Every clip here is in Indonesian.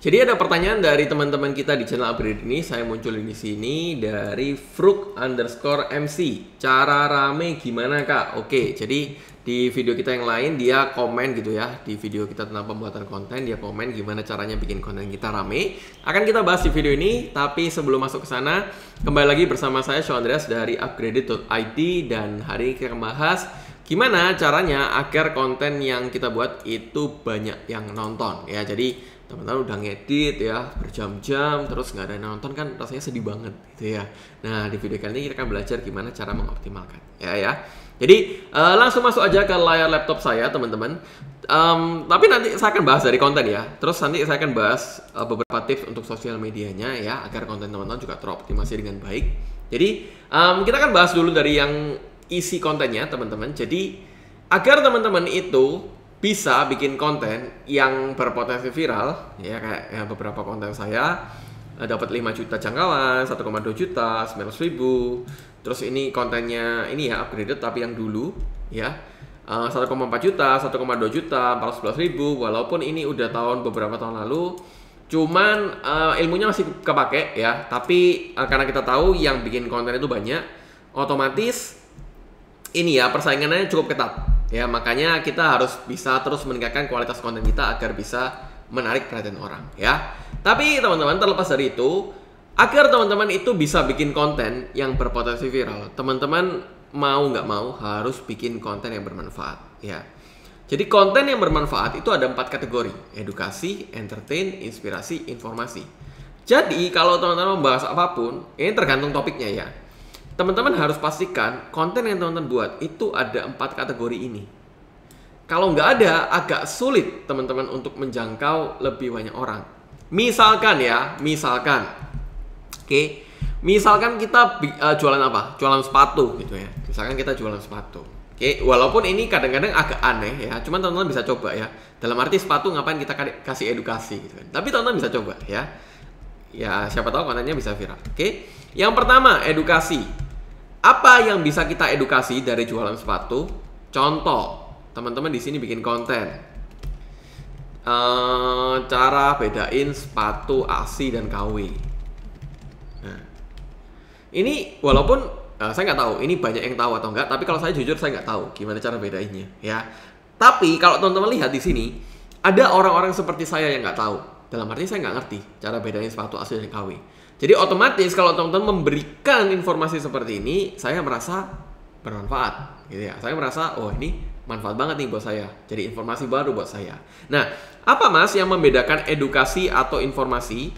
Jadi ada pertanyaan dari teman-teman kita di channel upgrade ini, saya muncul di sini dari fruk underscore MC. Cara rame gimana kak? Oke, jadi di video kita yang lain dia komen gitu ya di video kita tentang pembuatan konten dia komen gimana caranya bikin konten kita rame. Akan kita bahas di video ini, tapi sebelum masuk ke sana kembali lagi bersama saya Sean Andreas dari upgraded.id dan hari ini kita membahas gimana caranya agar konten yang kita buat itu banyak yang nonton ya. Jadi teman-teman udah ngedit ya berjam-jam terus nggak ada yang nonton kan rasanya sedih banget gitu ya nah di video kali ini kita akan belajar gimana cara mengoptimalkan ya ya jadi uh, langsung masuk aja ke layar laptop saya teman-teman um, tapi nanti saya akan bahas dari konten ya terus nanti saya akan bahas uh, beberapa tips untuk sosial medianya ya agar konten teman-teman juga teroptimasi dengan baik jadi um, kita akan bahas dulu dari yang isi kontennya teman-teman jadi agar teman-teman itu bisa bikin konten yang berpotensi viral ya kayak ya, beberapa konten saya eh, dapat 5 juta jangkauan, 1,2 juta, 900 ribu. Terus ini kontennya ini ya upgraded tapi yang dulu ya. 1,4 eh, juta, 1,2 juta, 411 ribu walaupun ini udah tahun beberapa tahun lalu cuman uh, ilmunya masih kepake ya tapi uh, karena kita tahu yang bikin konten itu banyak otomatis ini ya persaingannya cukup ketat Ya makanya kita harus bisa terus meningkatkan kualitas konten kita agar bisa menarik perhatian orang ya. Tapi teman-teman terlepas dari itu, agar teman-teman itu bisa bikin konten yang berpotensi viral, teman-teman mau nggak mau harus bikin konten yang bermanfaat ya. Jadi konten yang bermanfaat itu ada empat kategori, edukasi, entertain, inspirasi, informasi. Jadi kalau teman-teman membahas apapun, ini tergantung topiknya ya teman-teman harus pastikan konten yang teman-teman buat itu ada empat kategori ini. Kalau nggak ada, agak sulit teman-teman untuk menjangkau lebih banyak orang. Misalkan ya, misalkan, oke, okay, misalkan kita uh, jualan apa? Jualan sepatu gitu ya. Misalkan kita jualan sepatu. Oke, okay, walaupun ini kadang-kadang agak aneh ya, cuman teman-teman bisa coba ya. Dalam arti sepatu ngapain kita kasih edukasi gitu kan. Tapi teman-teman bisa coba ya. Ya, siapa tahu kontennya bisa viral. Oke. Okay? Yang pertama, edukasi apa yang bisa kita edukasi dari jualan sepatu? Contoh, teman-teman di sini bikin konten. Uh, cara bedain sepatu ASI dan KW. Nah, ini walaupun uh, saya nggak tahu, ini banyak yang tahu atau nggak, tapi kalau saya jujur saya nggak tahu gimana cara bedainnya, ya. Tapi kalau teman-teman lihat di sini, ada orang-orang seperti saya yang nggak tahu. Dalam arti saya nggak ngerti cara bedain sepatu ASI dan KW. Jadi otomatis kalau teman-teman memberikan informasi seperti ini, saya merasa bermanfaat, gitu ya. Saya merasa oh ini manfaat banget nih buat saya. Jadi informasi baru buat saya. Nah, apa Mas yang membedakan edukasi atau informasi?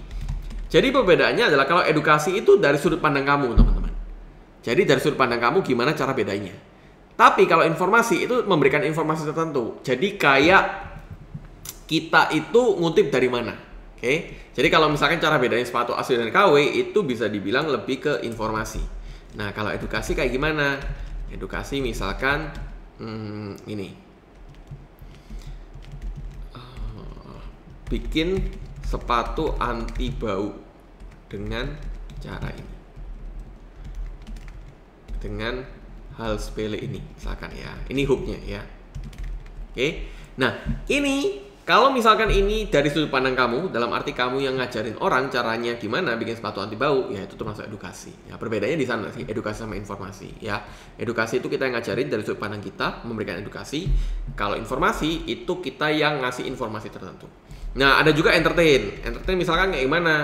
Jadi perbedaannya adalah kalau edukasi itu dari sudut pandang kamu, teman-teman. Jadi dari sudut pandang kamu gimana cara bedanya? Tapi kalau informasi itu memberikan informasi tertentu. Jadi kayak kita itu ngutip dari mana? okay? jadi kalau misalkan cara bedanya sepatu asli dan KW itu bisa dibilang lebih ke informasi nah kalau edukasi kayak gimana edukasi misalkan hmm, ini eh, bikin sepatu anti bau dengan cara ini dengan hal sepele ini misalkan ya ini hooknya ya oke nah ini kalau misalkan ini dari sudut pandang kamu, dalam arti kamu yang ngajarin orang caranya gimana bikin sepatu anti bau, ya itu termasuk edukasi. Ya, perbedaannya di sana sih, edukasi sama informasi. Ya, edukasi itu kita yang ngajarin dari sudut pandang kita, memberikan edukasi. Kalau informasi itu kita yang ngasih informasi tertentu. Nah, ada juga entertain. Entertain misalkan kayak gimana?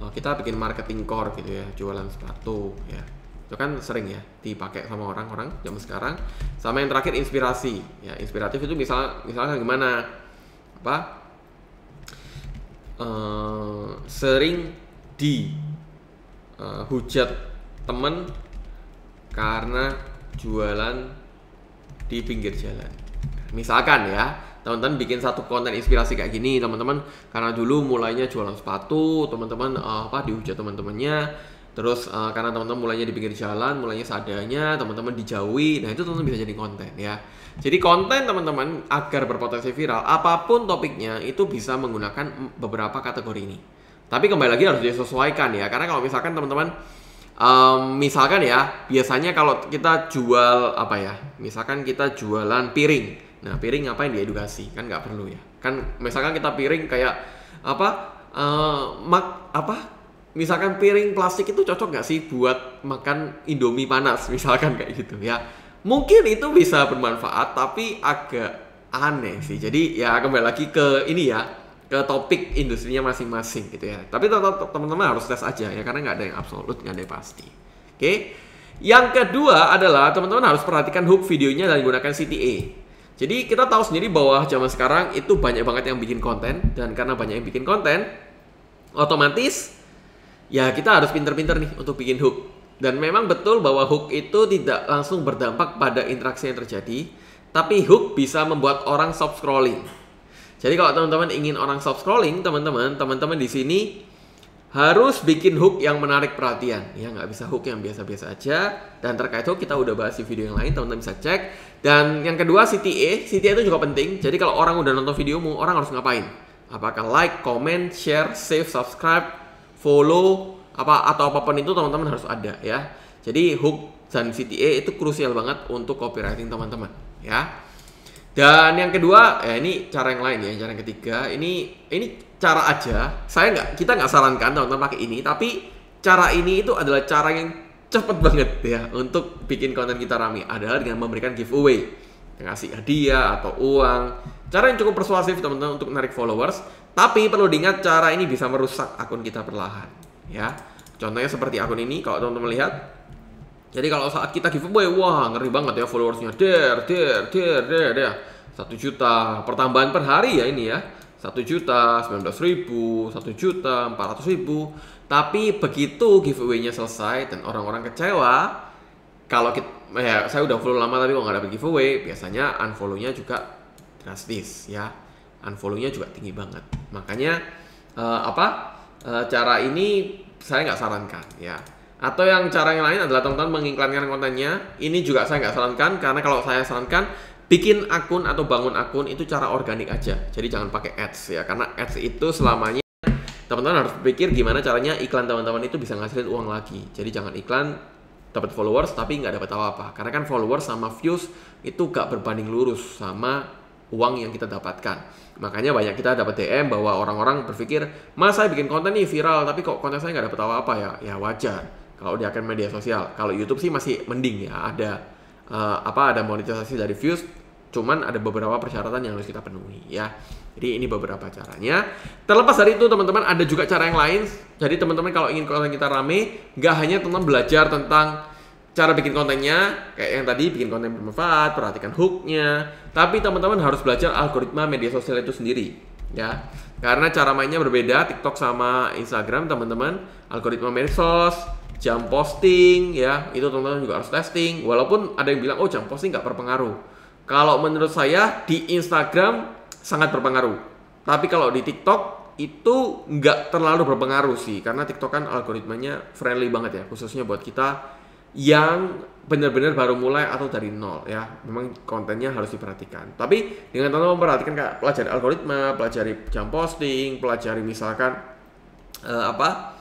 Oh, kita bikin marketing core gitu ya, jualan sepatu ya itu kan sering ya dipakai sama orang-orang zaman sekarang sama yang terakhir inspirasi ya inspiratif itu misal misalkan gimana apa uh, sering di uh, hujat temen karena jualan di pinggir jalan misalkan ya teman-teman bikin satu konten inspirasi kayak gini teman-teman karena dulu mulainya jualan sepatu teman-teman uh, apa dihujat teman-temannya terus uh, karena teman-teman mulainya di pinggir jalan, mulainya seadanya, teman-teman dijauhi, nah itu teman-teman bisa jadi konten ya. Jadi konten teman-teman agar berpotensi viral, apapun topiknya itu bisa menggunakan beberapa kategori ini. Tapi kembali lagi harus disesuaikan ya, karena kalau misalkan teman-teman um, misalkan ya, biasanya kalau kita jual apa ya, misalkan kita jualan piring, nah piring ngapain diedukasi kan nggak perlu ya, kan misalkan kita piring kayak apa uh, mak apa misalkan piring plastik itu cocok nggak sih buat makan indomie panas misalkan kayak gitu ya mungkin itu bisa bermanfaat tapi agak aneh sih jadi ya kembali lagi ke ini ya ke topik industrinya masing-masing gitu ya tapi teman-teman harus tes aja ya karena nggak ada yang absolut nggak ada yang pasti oke yang kedua adalah teman-teman harus perhatikan hook videonya dan gunakan CTA jadi kita tahu sendiri bahwa zaman sekarang itu banyak banget yang bikin konten dan karena banyak yang bikin konten otomatis ya kita harus pinter-pinter nih untuk bikin hook. Dan memang betul bahwa hook itu tidak langsung berdampak pada interaksi yang terjadi, tapi hook bisa membuat orang soft scrolling. Jadi kalau teman-teman ingin orang soft scrolling, teman-teman, teman-teman di sini harus bikin hook yang menarik perhatian ya nggak bisa hook yang biasa-biasa aja dan terkait hook kita udah bahas di video yang lain teman-teman bisa cek dan yang kedua CTA CTA itu juga penting jadi kalau orang udah nonton videomu orang harus ngapain apakah like, comment, share, save, subscribe follow apa atau apapun itu teman-teman harus ada ya. Jadi hook dan CTA itu krusial banget untuk copywriting teman-teman ya. Dan yang kedua, ya ini cara yang lain ya, cara yang ketiga. Ini ini cara aja. Saya nggak, kita nggak sarankan teman-teman pakai ini, tapi cara ini itu adalah cara yang cepat banget ya untuk bikin konten kita rame. Adalah dengan memberikan giveaway ngasih hadiah atau uang. Cara yang cukup persuasif teman-teman untuk menarik followers, tapi perlu diingat cara ini bisa merusak akun kita perlahan, ya. Contohnya seperti akun ini kalau teman-teman lihat. Jadi kalau saat kita giveaway, wah ngeri banget ya followersnya. Der, der, der, der, der. 1 juta pertambahan per hari ya ini ya. satu juta, 19 ribu, satu juta, 400 ribu. Tapi begitu giveaway-nya selesai dan orang-orang kecewa, kalau kita ya saya udah follow lama tapi kok nggak dapet giveaway biasanya unfollownya juga drastis ya unfollownya juga tinggi banget makanya uh, apa uh, cara ini saya nggak sarankan ya atau yang cara yang lain adalah teman-teman mengiklankan kontennya ini juga saya nggak sarankan karena kalau saya sarankan bikin akun atau bangun akun itu cara organik aja jadi jangan pakai ads ya karena ads itu selamanya teman-teman harus pikir gimana caranya iklan teman-teman itu bisa ngasilin uang lagi jadi jangan iklan dapat followers tapi nggak dapat apa-apa karena kan followers sama views itu gak berbanding lurus sama uang yang kita dapatkan makanya banyak kita dapat DM bahwa orang-orang berpikir mas saya bikin konten nih viral tapi kok konten saya nggak dapat apa-apa ya ya wajar kalau di akun media sosial kalau YouTube sih masih mending ya ada uh, apa ada monetisasi dari views cuman ada beberapa persyaratan yang harus kita penuhi ya jadi ini beberapa caranya. Terlepas dari itu teman-teman ada juga cara yang lain. Jadi teman-teman kalau ingin konten kita rame, nggak hanya teman belajar tentang cara bikin kontennya, kayak yang tadi bikin konten bermanfaat, perhatikan hooknya. Tapi teman-teman harus belajar algoritma media sosial itu sendiri, ya. Karena cara mainnya berbeda TikTok sama Instagram teman-teman. Algoritma medsos, jam posting, ya itu teman-teman juga harus testing. Walaupun ada yang bilang oh jam posting nggak berpengaruh. Kalau menurut saya di Instagram sangat berpengaruh. Tapi kalau di TikTok itu nggak terlalu berpengaruh sih karena TikTok kan algoritmanya friendly banget ya khususnya buat kita yang benar-benar baru mulai atau dari nol ya memang kontennya harus diperhatikan tapi dengan teman memperhatikan kayak pelajari algoritma pelajari jam posting pelajari misalkan uh, apa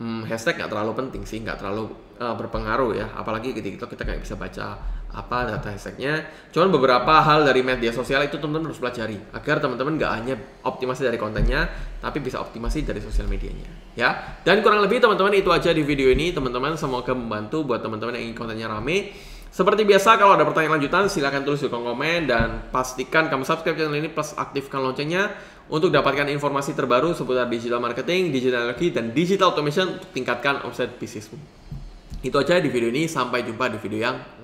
hmm, hashtag nggak terlalu penting sih, nggak terlalu uh, berpengaruh ya. Apalagi ketika TikTok kita nggak bisa baca apa data hashtagnya. Cuman beberapa hal dari media sosial itu teman-teman harus pelajari agar teman-teman nggak hanya optimasi dari kontennya, tapi bisa optimasi dari sosial medianya. Ya, dan kurang lebih teman-teman itu aja di video ini. Teman-teman semoga membantu buat teman-teman yang ingin kontennya rame. Seperti biasa, kalau ada pertanyaan lanjutan, silahkan tulis di kolom komen dan pastikan kamu subscribe channel ini plus aktifkan loncengnya untuk dapatkan informasi terbaru seputar digital marketing, digital energy, dan digital automation tingkatkan omset bisnismu. Itu aja di video ini, sampai jumpa di video yang